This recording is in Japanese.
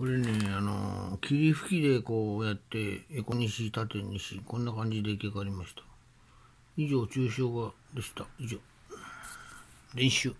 これね、あの、霧吹きでこうやって、横し、縦にし、こんな感じで出来上がりました。以上、抽象画でした。以上。練習。